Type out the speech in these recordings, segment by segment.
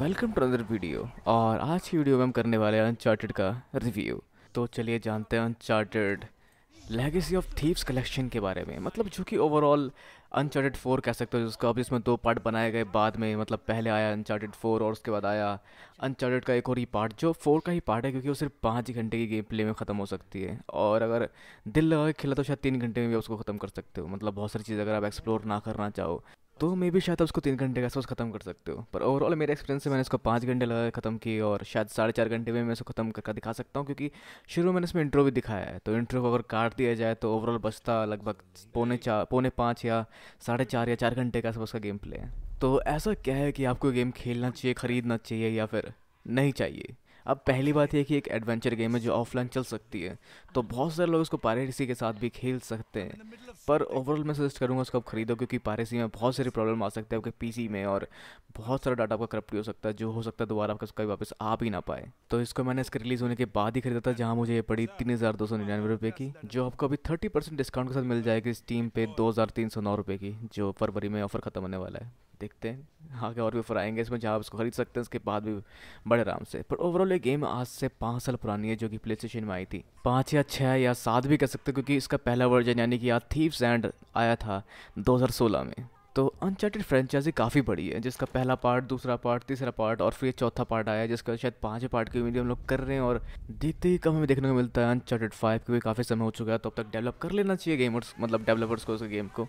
welcome to other video और आज की वीडियो में हम करने वाले हैं अनचार्टेड का रिव्यू तो चलिए जानते हैं Uncharted Legacy of Thieves Collection के बारे में मतलब जो कि ओवरऑल अनचार्टेड फोर कह सकते हो जिसका अब इसमें दो पार्ट बनाए गए बाद में मतलब पहले आया अनचार्टेड फोर और उसके बाद आया अनचार्टेड का एक और ही पार्ट जो फोर का ही पार्ट है क्योंकि वो सिर्फ पाँच ही घंटे की गेम प्ले में ख़त्म हो सकती है और अगर दिल लगा खेला तो शायद तीन घंटे में भी उसको ख़त्म कर सकते हो मतलब बहुत सारी चीज़ अगर आप एक्सप्लोर ना करना चाहो तो मे भी शायद उसको तीन घंटे का सोच ख़त्म कर सकते हो पर ओवरऑल मेरे एक्सपीरियंस से मैंने इसको पाँच घंटे लगा ख़त्म की और शायद साढ़े चार घंटे में मैं इसको ख़त्म करके दिखा सकता हूँ क्योंकि शुरू में मैंने इसमें इंट्रो भी दिखाया है तो इंट्रो को अगर काट दिया जाए तो ओवरऑल बचता लगभग पौने चार पौने पाँच या साढ़े चार या चार घंटे का आसपास का गेम प्ले है तो ऐसा क्या है कि आपको गेम खेलना चाहिए ख़रीदना चाहिए या फिर नहीं चाहिए अब पहली बात यह कि एक एडवेंचर गेम है जो ऑफलाइन चल सकती है तो बहुत सारे लोग इसको पारेसी के साथ भी खेल सकते हैं पर ओवरऑल मैं सजेस्ट करूँगा उसको आप खरीदो क्योंकि पारेसी में बहुत सारी प्रॉब्लम आ सकती है आपके पी में और बहुत सारा डाटा आपका करप्ट हो सकता है जो हो सकता है दोबारा आपका कभी वापस आ भी ना पाए तो इसको मैंने इसके रिलीज़ होने के बाद ही खरीदा था जहाँ मुझे ये पड़ी तीन हज़ार दो सौ निन्यानवे रुपये की जो आपको अभी थर्टी परसेंट डिस्काउंट के साथ मिल जाएगी टीम पे दो हज़ार तीन सौ नौ रुपये की जो फरवरी में ऑफर खत्म होने वाला है देखते हैं आगे और भी ऑफर आएंगे इसमें जहाँ आप इसको खरीद सकते हैं उसके बाद भी बड़े आराम से पर ओवरऑल ये गेम आज से पाँच साल पुरानी है जो कि प्ले स्टेशन में आई थी पाँच या छः या सात भी कह सकते हैं क्योंकि इसका पहला वर्जन यानी कि आज थीव्स एंड आया था 2016 में तो अनचार्टेड फ्रेंचाइजी काफ़ी बड़ी है जिसका पहला पार्ट दूसरा पार्ट तीसरा पार्ट और फिर चौथा पार्ट आया जिसका शायद पाँच पार्ट की उम्मीद हम लोग कर रहे हैं और देखते ही कम हमें देखने को मिलता है अनचार्टेड फाइव क्योंकि काफ़ी समय हो चुका है तो अब तक डेवलप कर लेना चाहिए गेमर्स मतलब डेवलपर्स को उस गेम को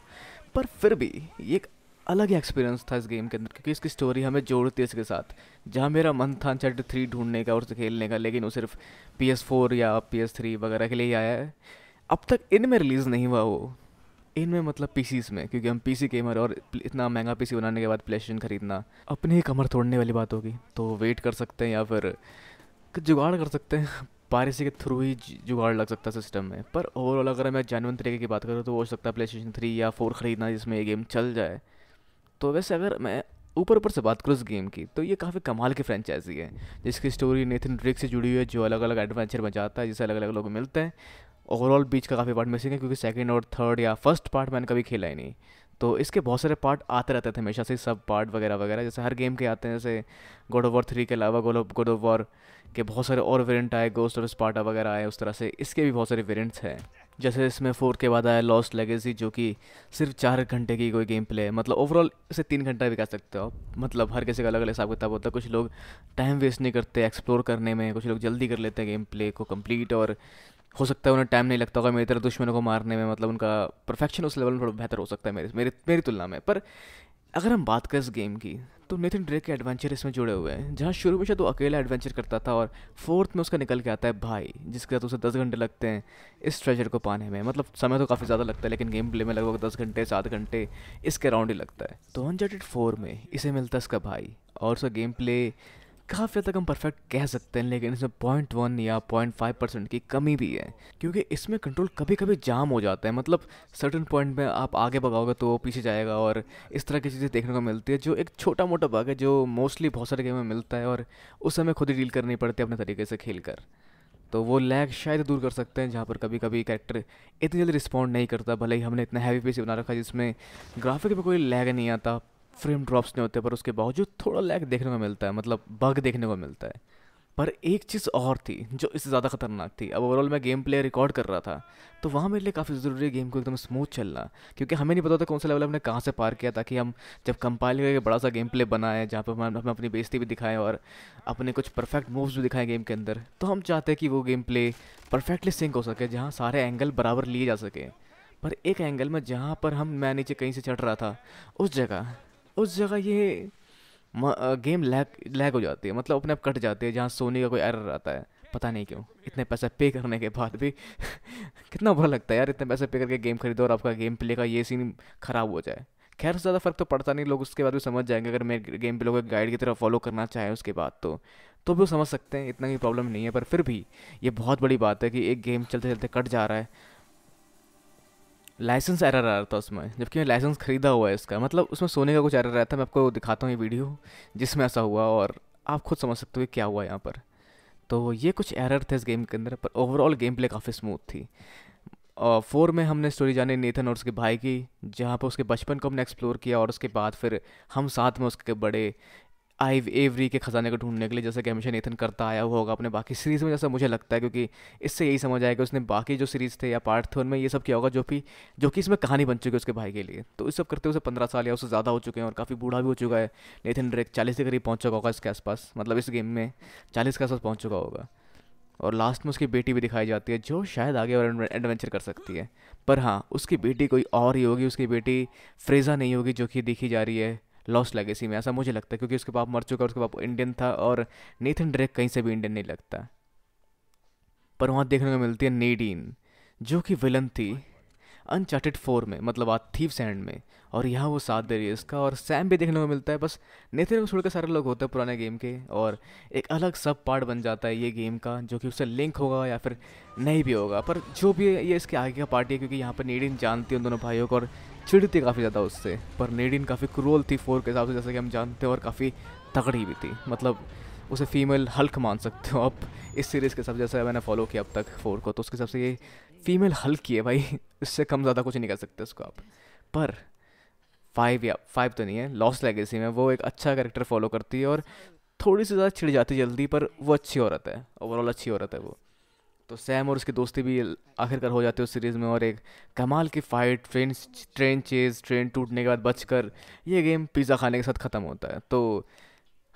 पर फिर भी ये एक अलग ही एक्सपीरियंस था इस गेम के अंदर क्योंकि इसकी स्टोरी हमें जोड़ती है इसके साथ जहाँ मेरा मन था चैट थ्री ढूंढने का और उसे खेलने का लेकिन वो सिर्फ पी एस फोर या पी एस थ्री वगैरह के लिए ही आया है अब तक इनमें रिलीज़ नहीं हुआ वो इनमें मतलब सीज में क्योंकि हम पीसी गेमर और इतना महंगा सी बनाने के बाद प्ले स्टेशन खरीदना अपने ही कमर तोड़ने वाली बात होगी तो वेट कर सकते हैं या फिर जुगाड़ कर सकते हैं पारिसी के थ्रू ही जुगाड़ लग सकता है सिस्टम में पर ओवरऑल अगर मैं जानवन तरीके की बात करूँ तो हो सकता है प्ले स्टेशन थ्री या फोर ख़रीदना जिसमें ये गेम चल जाए तो वैसे अगर मैं ऊपर ऊपर से बात करूँ इस गेम की तो ये काफ़ी कमाल की फ्रेंचाइजी है जिसकी स्टोरी नेथन ड्रिक से जुड़ी हुई है जो अलग अलग एडवेंचर बचाता है जिसे अलग अलग लोग मिलते हैं ओवरऑल बीच का काफ़ी पार्ट मिसिंग है क्योंकि सेकेंड और थर्ड या फर्स्ट पार्ट मैंने कभी खेला ही नहीं तो इसके बहुत सारे पार्ट आते रहते थे हमेशा से सब पार्ट वगैरह वगैरह जैसे हर गेम के आते हैं जैसे गोड ऑफ वॉर थ्री के अलावा गोड ऑफ गोड ऑफ वॉर के बहुत सारे और वेरियंट आए गोस्ट ऑफ स्पार्टा वगैरह आए उस तरह से इसके भी बहुत सारे वेरियंट्स हैं जैसे इसमें फोर के बाद आया लॉस्ट लेगेसी जो कि सिर्फ चार घंटे की कोई गेम प्ले है मतलब ओवरऑल इसे तीन घंटा भी कह सकते हो मतलब हर किसी का अलग अलग हिसाब किताब होता है कुछ लोग टाइम वेस्ट नहीं करते एक्सप्लोर करने में कुछ लोग जल्दी कर लेते हैं गेम प्ले को कंप्लीट और हो सकता है उन्हें टाइम नहीं लगता होगा मेरी तरह दुश्मनों को मारने में मतलब उनका परफेक्शन उस लेवल में थोड़ा बेहतर हो सकता है मेरे मेरी मेरी तुलना में पर अगर हम बात करें इस गेम की तो नितिन ड्रेक के एडवेंचर इसमें जुड़े हुए हैं जहाँ शुरू में शायद वो अकेला एडवेंचर करता था और फोर्थ में उसका निकल के आता है भाई जिसके साथ उसे दस घंटे लगते हैं इस ट्रेजर को पाने में मतलब समय तो काफ़ी ज़्यादा लगता है लेकिन गेम प्ले में लगभग दस घंटे सात घंटे इसके अराउंड ही लगता है तो अनजटेड फोर में इसे मिलता है उसका भाई और उसका गेम प्ले काफ़ी हद तक हम परफेक्ट कह सकते हैं लेकिन इसमें पॉइंट वन या पॉइंट फाइव परसेंट की कमी भी है क्योंकि इसमें कंट्रोल कभी कभी जाम हो जाता है मतलब सर्टन पॉइंट में आप आगे भगाओगे तो वो पीछे जाएगा और इस तरह की चीज़ें देखने को मिलती है जो एक छोटा मोटा भाग है जो मोस्टली बहुत सारे गेम में मिलता है और उस समय खुद ही डील करनी पड़ती है अपने तरीके से खेल कर तो वो लैग शायद दूर कर सकते हैं जहाँ पर कभी कभी कैरेक्टर इतनी जल्दी रिस्पॉन्ड नहीं करता भले ही हमने इतना हैवी पीसी बना रखा है जिसमें ग्राफिक में कोई लैग नहीं आता फ्रेम ड्रॉप्स नहीं होते पर उसके बावजूद थोड़ा लैग देखने को मिलता है मतलब बग देखने को मिलता है पर एक चीज़ और थी जो इससे ज़्यादा खतरनाक थी अब ओवरऑल मैं गेम प्ले रिकॉर्ड कर रहा था तो वहाँ मेरे लिए काफ़ी ज़रूरी है गेम को एकदम स्मूथ चलना क्योंकि हमें नहीं पता था कौन सा लेवल हमने कहाँ से पार किया ताकि हम जब कंपाइल करके बड़ा सा गेम प्ले बनाए जहाँ पर हम हमें अपनी बेजती भी दिखाएं और अपने कुछ परफेक्ट मूव्स भी दिखाएं गेम के अंदर तो हम चाहते हैं कि वो गेम प्ले परफेक्टली सिंक हो सके जहाँ सारे एंगल बराबर लिए जा सके पर एक एंगल में जहाँ पर हम मैं नीचे कहीं से चढ़ रहा था उस जगह उस जगह ये गेम लैग लैग हो जाती है मतलब अपने आप कट जाती है जहाँ सोनी का कोई एरर आता है पता नहीं क्यों इतने पैसे पे करने के बाद भी कितना बुरा लगता है यार इतने पैसे पे करके गेम खरीदो और आपका गेम प्ले का ये सीन ख़राब हो जाए खैर से ज़्यादा फ़र्क तो पड़ता नहीं लोग उसके बाद भी समझ जाएंगे अगर मैं गेम प्ले को गाइड की तरह फॉलो करना चाहें उसके बाद तो तो भी वो समझ सकते हैं इतना ही प्रॉब्लम नहीं है पर फिर भी ये बहुत बड़ी बात है कि एक गेम चलते चलते कट जा रहा है लाइसेंस एरर आ रहा था उसमें जबकि मैं लाइसेंस ख़रीदा हुआ है इसका मतलब उसमें सोने का कुछ एरर आया था मैं आपको दिखाता हूँ ये वीडियो जिसमें ऐसा हुआ और आप खुद समझ सकते हो क्या हुआ यहाँ पर तो ये कुछ एरर थे इस गेम के अंदर पर ओवरऑल गेम प्ले काफ़ी स्मूथ थी और फोर में हमने स्टोरी जाने नेथन और उसके भाई की जहाँ पर उसके बचपन को हमने एक्सप्लोर किया और उसके बाद फिर हम साथ में उसके बड़े आइव एवरी के ख़जाने को ढूंढने के लिए जैसा कि हमेशा नेथन करता आया हुआ होगा अपने बाकी सीरीज़ में जैसा मुझे लगता है क्योंकि इससे यही समझ आया कि उसने बाकी जो सीरीज़ थे या पार्ट थे उनमें ये सब किया होगा जो कि जो कि इसमें कहानी बन चुकी है उसके भाई के लिए तो इस सब करते हुए उसे पंद्रह साल या उससे ज़्यादा हो चुके हैं और काफ़ी बूढ़ा भी हो चुका है नेथन ड्रेक चालीस के करीब पहुँच चुका होगा इसके आसपास मतलब इस गेम में चालीस के आसपास पहुँच चुका होगा और लास्ट में उसकी बेटी भी दिखाई जाती है जो शायद आगे और एडवेंचर कर सकती है पर हाँ उसकी बेटी कोई और ही होगी उसकी बेटी फ्रेज़ा नहीं होगी जो कि देखी जा रही है लगे लेगेसी में ऐसा मुझे लगता है क्योंकि उसके बाप मर चुका है उसके बाप इंडियन था और नेथन ड्रेक कहीं से भी इंडियन नहीं लगता पर वहाँ देखने को मिलती है नेडीन जो कि विलन थी अनचार्टेड फोर में मतलब आज थीव सैंड में और यहाँ वो साथ दे रही है इसका और सैम भी देखने को मिलता है बस नेथन को छोड़ के सारे लोग होते हैं पुराने गेम के और एक अलग सब पार्ट बन जाता है ये गेम का जो कि उससे लिंक होगा या फिर नहीं भी होगा पर जो भी ये इसके आगे का पार्ट है क्योंकि यहाँ पर नेडिन जानती है उन दोनों भाइयों को और चिड़ती काफ़ी ज़्यादा उससे पर नेडिन काफ़ी क्रूअल थी फोर के हिसाब से जैसे कि हम जानते हैं और काफ़ी तगड़ी भी थी मतलब उसे फीमेल हल्क मान सकते हो आप इस सीरीज़ के हिसाब जैसे मैंने फॉलो किया अब तक फोर को तो उसके हिसाब से ये फीमेल हल्क ही है भाई इससे कम ज़्यादा कुछ नहीं कर सकते उसको आप पर फाइव या फाइव तो नहीं है लॉस लेगेसी में वो एक अच्छा कैरेक्टर फॉलो करती है और थोड़ी सी ज़्यादा छिड़ जाती है जल्दी पर वो अच्छी औरत है ओवरऑल अच्छी औरत है वो तो सैम और उसके दोस्ती भी आखिरकार हो जाते हैं उस सीरीज़ में और एक कमाल की fight train train chase train टूटने के बाद बचकर ये गेम पिज़्ज़ा खाने के साथ ख़त्म होता है तो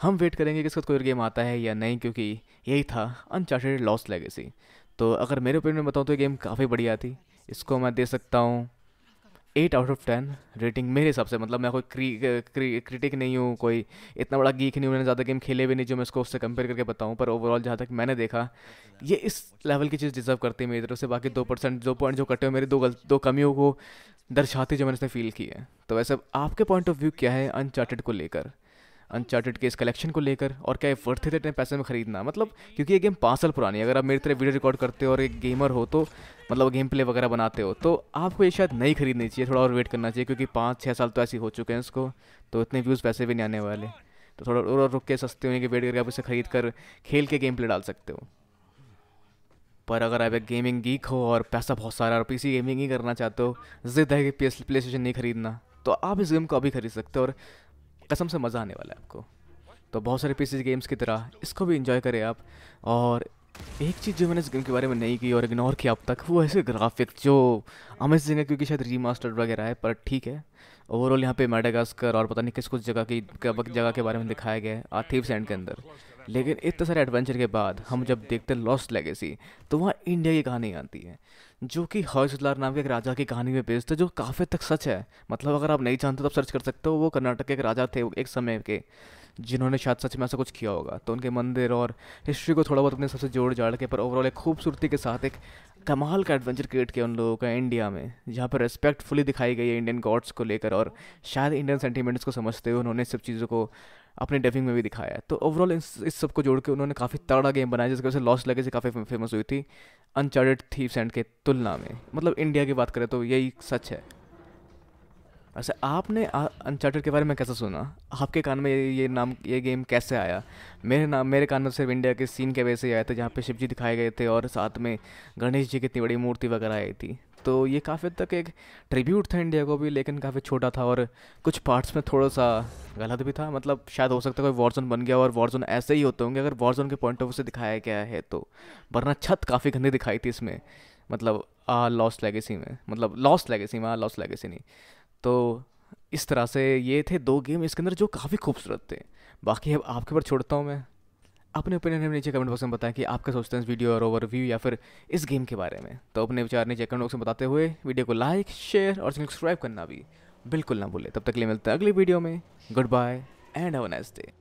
हम वेट करेंगे कि इसका कोई गेम आता है या नहीं क्योंकि यही था अनचार्टेड लॉस लेगेसी तो अगर मेरे ओपिनियन में बताऊँ तो ये गेम काफ़ी बढ़िया थी इसको मैं दे सकता हूँ eight out of ten rating मेरे हिसाब से मतलब मैं कोई क्री, क्री, क्रिटिक नहीं हूँ कोई इतना बड़ा गीक नहीं हूँ मैंने ज़्यादा गेम खेले भी नहीं जो मैं उसको उससे कंपेयर करके बताऊँ पर ओवरऑल जहाँ तक मैंने देखा ये इस लेवल की चीज़ डिजर्व करती है मेरी तरफ से बाकी दो परसेंट दो पॉइंट जो कटे हुए मेरे दो गलत दो कमियों को दर्शाती जो मैंने उसने फील की है तो वैसे आपके पॉइंट ऑफ व्यू क्या है अनचार्टेड को लेकर अनचार्टेड के इस कलेक्शन को लेकर और क्या वर्थ थे इतने पैसे में खरीदना मतलब क्योंकि ये गेम पाँच साल पुरानी है अगर आप मेरी तरह वीडियो रिकॉर्ड करते हो और एक गेमर हो तो मतलब गेम प्ले वगैरह बनाते हो तो आपको ये शायद नहीं खरीदनी चाहिए थोड़ा और वेट करना चाहिए क्योंकि पाँच छः साल तो ऐसे हो चुके हैं उसको तो इतने व्यूज़ पैसे भी नहीं आने वाले तो थोड़ा और रुक के सस्ते होने के वेट करके आप इसे खरीद कर खेल के गेम प्ले डाल सकते हो पर अगर आप एक गेमिंग गीक हो और पैसा बहुत सारा और पीसी गेमिंग ही करना चाहते हो जिद है कि प्ले स्टेशन नहीं खरीदना तो आप इस गेम को अभी खरीद सकते हो और कसम से मज़ा आने वाला है आपको तो बहुत सारे पीसी गेम्स की तरह इसको भी इन्जॉय करें आप और एक चीज़ जो मैंने इस गेम के बारे में नहीं की और इग्नोर किया अब तक वो ऐसे ग्राफिक्स जो अमेजिंग है क्योंकि शायद रीमास्टर वगैरह है पर ठीक है ओवरऑल यहाँ पे मेडागास्कर और पता नहीं किस कुछ जगह की जगह के बारे में दिखाया गया है आर्थिव सैंड के अंदर लेकिन इतने सारे एडवेंचर के बाद हम जब देखते हैं लॉस्ट लेगेसी तो वहाँ इंडिया की कहानी आती है जो कि हर्षलार नाम के एक राजा की कहानी में बेस्ड है जो काफ़ी तक सच है मतलब अगर आप नहीं जानते तो आप सर्च कर सकते हो वो कर्नाटक के एक राजा थे एक समय के जिन्होंने शायद सच में ऐसा कुछ किया होगा तो उनके मंदिर और हिस्ट्री को थोड़ा बहुत अपने सबसे जोड़ जाड़ के पर ओवरऑल एक खूबसूरती के साथ एक कमाल का एडवेंचर क्रिएट किया उन लोगों का इंडिया में जहाँ पर रिस्पेक्टफुली दिखाई गई है इंडियन गॉड्स को लेकर और शायद इंडियन सेंटीमेंट्स को समझते हुए उन्होंने सब चीज़ों को अपने डबिंग में भी दिखाया है तो ओवरऑल इस, इस सब को जोड़ के उन्होंने काफ़ी तगड़ा गेम बनाया जिसकी वजह से लॉस लगे से काफ़ी फेमस हुई थी अनचार्टेड थीप्स एंड के तुलना में मतलब इंडिया की बात करें तो यही सच है अच्छा आपने अनचार्टेड के बारे में कैसे सुना आपके कान में ये, ये नाम ये गेम कैसे आया मेरे नाम मेरे कान में सिर्फ इंडिया के सीन के वजह से आया था जहाँ पे शिव जी दिखाए गए थे और साथ में गणेश जी की इतनी बड़ी मूर्ति वगैरह आई थी तो ये काफ़ी हद तक एक ट्रिब्यूट था इंडिया को भी लेकिन काफ़ी छोटा था और कुछ पार्ट्स में थोड़ा सा गलत भी था मतलब शायद हो सकता है कोई वॉर्जोन बन गया और वॉर्जोन ऐसे ही होते होंगे अगर वॉर्जोन के पॉइंट ऑफ व्यू से दिखाया गया है तो वरना छत काफ़ी गंदी दिखाई थी इसमें मतलब आ लॉस्ट लेगेसी में मतलब लॉस्ट लेगेसी में आ लॉस्ट लेगेसी नहीं तो इस तरह से ये थे दो गेम इसके अंदर जो काफ़ी खूबसूरत थे बाकी अब आपके ऊपर छोड़ता हूँ मैं अपने ओपिनियन हमें नीचे कमेंट बॉक्स में बताएं कि आप क्या सोचते हैं इस वीडियो और ओवरव्यू या फिर इस गेम के बारे में तो अपने विचार नीचे कमेंट बॉक्स में बताते हुए वीडियो को लाइक शेयर और सब्सक्राइब करना भी बिल्कुल ना भूलें तब तक लिए मिलते हैं अगली वीडियो में good bye and have nice day